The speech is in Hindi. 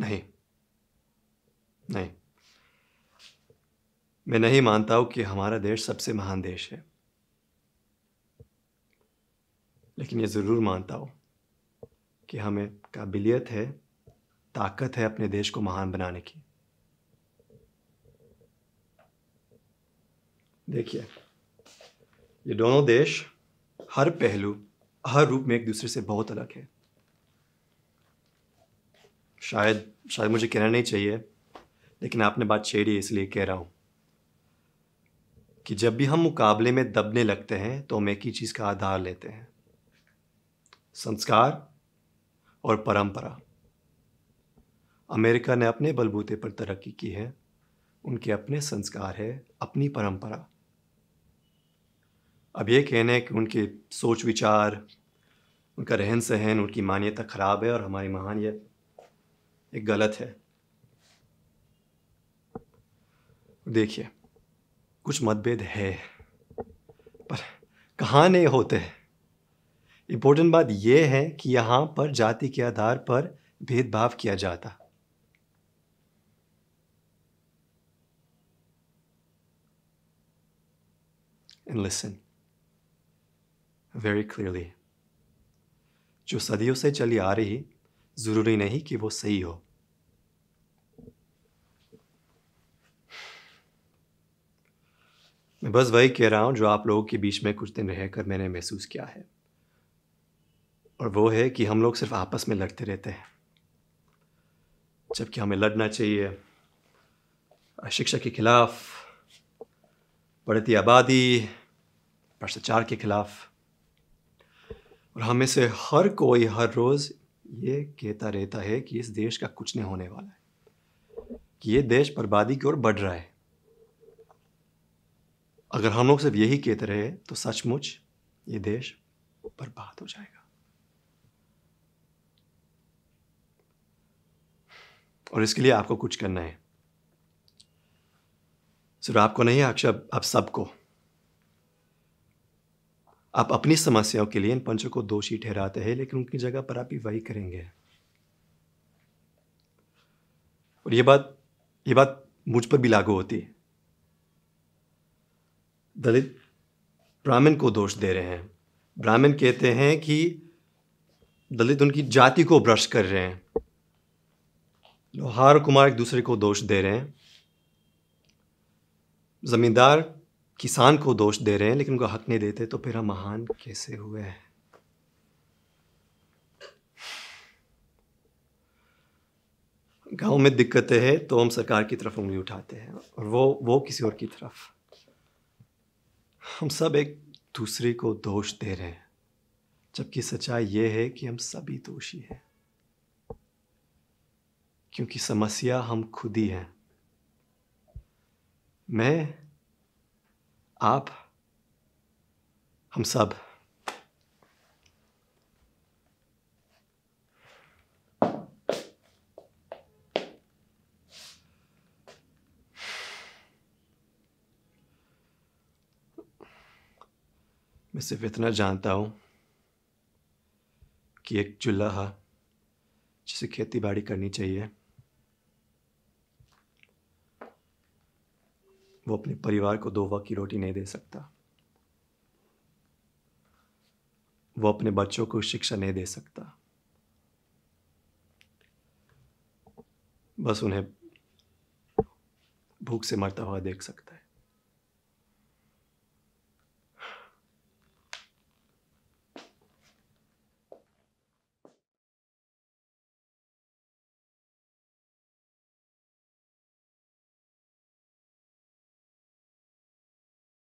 नहीं नहीं मैं नहीं मानता हूं कि हमारा देश सबसे महान देश है लेकिन यह ज़रूर मानता हूं कि हमें काबिलियत है ताकत है अपने देश को महान बनाने की देखिए ये दोनों देश हर पहलू हर रूप में एक दूसरे से बहुत अलग है शायद शायद मुझे कहना नहीं चाहिए लेकिन आपने बात छेड़ी इसलिए कह रहा हूँ कि जब भी हम मुकाबले में दबने लगते हैं तो हम एक ही चीज़ का आधार लेते हैं संस्कार और परंपरा अमेरिका ने अपने बलबूते पर तरक्की की है उनके अपने संस्कार है अपनी परंपरा अब ये कहने कि उनके सोच विचार उनका रहन सहन उनकी मान्यता ख़राब है और हमारी महानियत ये गलत है देखिए कुछ मतभेद है पर कहाँ नहीं होते हैं इम्पोर्टेंट बात यह है कि यहां पर जाति के आधार पर भेदभाव किया जाता एंड लिसन वेरी क्लियरली जो सदियों से चली आ रही ज़रूरी नहीं कि वो सही हो मैं बस वही कह रहा हूं जो आप लोगों के बीच में कुछ दिन रहकर मैंने महसूस किया है और वो है कि हम लोग सिर्फ आपस में लड़ते रहते हैं जबकि हमें लड़ना चाहिए शिक्षा के खिलाफ बढ़ती आबादी भ्रष्टाचार के खिलाफ और हमें से हर कोई हर रोज़ ये कहता रहता है कि इस देश का कुछ नहीं होने वाला है कि ये देश बर्बादी की ओर बढ़ रहा है अगर हम लोग सिर्फ यही कहते रहे तो सचमुच ये देश बर्बाद हो जाएगा और इसके लिए आपको कुछ करना है सिर्फ आपको नहीं अक्षर आप सबको आप अपनी समस्याओं के लिए इन पंचों को दोषी ठहराते हैं लेकिन उनकी जगह पर आप ही वही करेंगे और ये बात ये बात मुझ पर भी लागू होती है दलित ब्राह्मण को दोष दे रहे हैं ब्राह्मण कहते हैं कि दलित उनकी जाति को ब्रश कर रहे हैं लोहार कुमार एक दूसरे को दोष दे रहे हैं जमींदार किसान को दोष दे रहे हैं लेकिन उनको हक नहीं देते तो फिर हम महान कैसे हुए हैं गांव में दिक्कतें हैं तो हम सरकार की तरफ उंगली उठाते हैं और वो वो किसी और की तरफ हम सब एक दूसरे को दोष दे रहे हैं जबकि सच्चाई ये है कि हम सभी दोषी हैं क्योंकि समस्या हम खुद ही हैं मैं आप हम सब मैं सिर्फ इतना जानता हूं कि एक चूल्हा जिसे खेती बाड़ी करनी चाहिए वो अपने परिवार को दो वक्त की रोटी नहीं दे सकता वो अपने बच्चों को शिक्षा नहीं दे सकता बस उन्हें भूख से मरता हुआ देख सकता है